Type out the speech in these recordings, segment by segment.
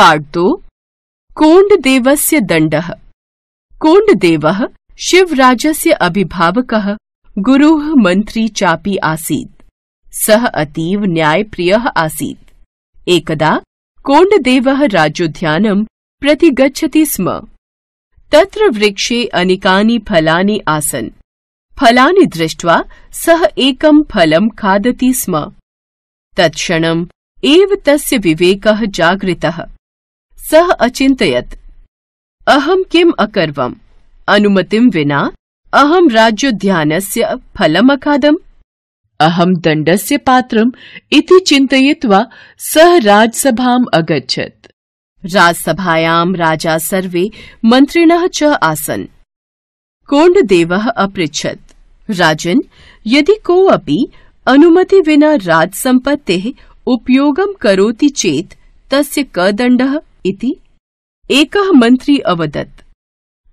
दो कोंड पार्दो कोण्डदेवस्य दण्डः कोण्डदेवः शिवराजस्य अभिभावकः गुरुः मंत्री चापी आसीत् सह अतीव न्यायप्रियः आसीत् एकदा कोण्डदेवः राजोद्यानं प्रति गच्छति स्म तत्र वृक्षे अनेकानि फलानि आसन फलानि दृष्ट्वा सह एकं फलं खादति स्म तत्क्षणम् एव तस्य विवेकः जागृतः सह अचिंतयत अहम किम अकर्वम अनुमतिम विना अहम से फलम अखादम अहम दंडस्य पात्रम इति चिंतयित्वा सह राजसभा अगछत राजसभायाम राजा सर्वे मंत्रिण च आसन् कोण्डदेवः अपृछत राजन यदि को कोऽपि अनुमति विना राजसंपत्ते उपयोगम करोति चेत तस्य क कदण्डः इति एकः मन्त्री अवदत्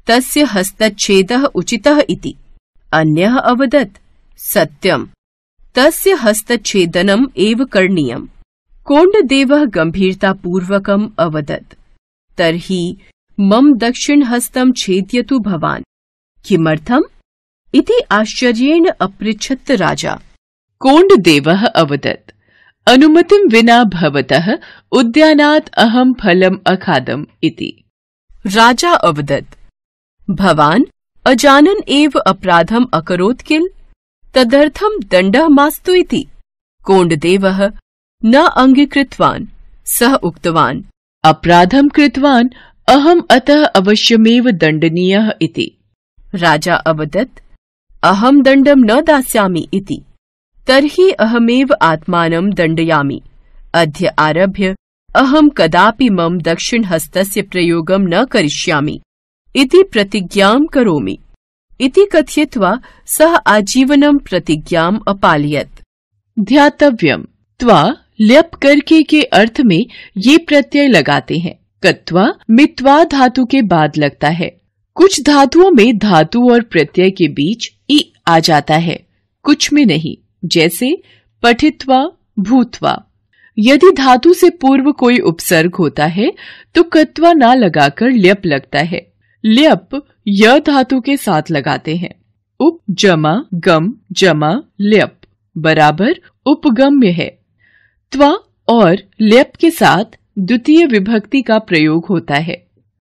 तस्य हस्तच्छेदः उचितः इति अन्यः अवदत् सत्यम् तस्य हस्तच्छेदनम् एव करणीयम् कोण्डदेवः गम्भीरतापूर्वकम् अवदत् तर्हि मम दक्षिणहस्तं छेद्यतु भवान् किमर्थम् इति आश्चर्येण अपृच्छत् राजा कोण्डदेवः अवदत् अनुमतिम विना भवतः उद्यानात अहम फलम अखादम इति राजा अवदत् भवान अजानन एव अपराधम अकरोत् किल तदर्थम दण्डः मास्तु इति कोण्डदेवः न अङ्गीकृतवान् सह उक्तवान् अपराधम कृतवान् अहम अतः अवश्यमेव दण्डनीयः इति राजा अवदत् अहम दंडम न दास्यामि इति तर्हि अहमेव आत्मानं दण्डयामि अद्य आरभ्य अहं कदापि मम दक्षिणहस्तस्य प्रयोगं न करिष्यामि इति प्रतिज्ञां करोमि इति कथयित्वा सः आजीवनं प्रतिज्ञाम् अपालयत ध्यातव्यम त्वा लप करके के अर्थ में ये प्रत्यय लगाते हैं कत्वा मित्वा धातु के बाद लगता है कुछ धातुओं में धातु और प्रत्यय के बीच ई आ जाता है कुछ में नहीं जैसे पठित्वा भूतवा यदि धातु से पूर्व कोई उपसर्ग होता है तो कत्वा ना लगाकर ल्यप लगता है ल्यप य धातु के साथ लगाते हैं उप जमा गम जमा ल्यप बराबर उपगम्य है त्वा और ल्यप के साथ द्वितीय विभक्ति का प्रयोग होता है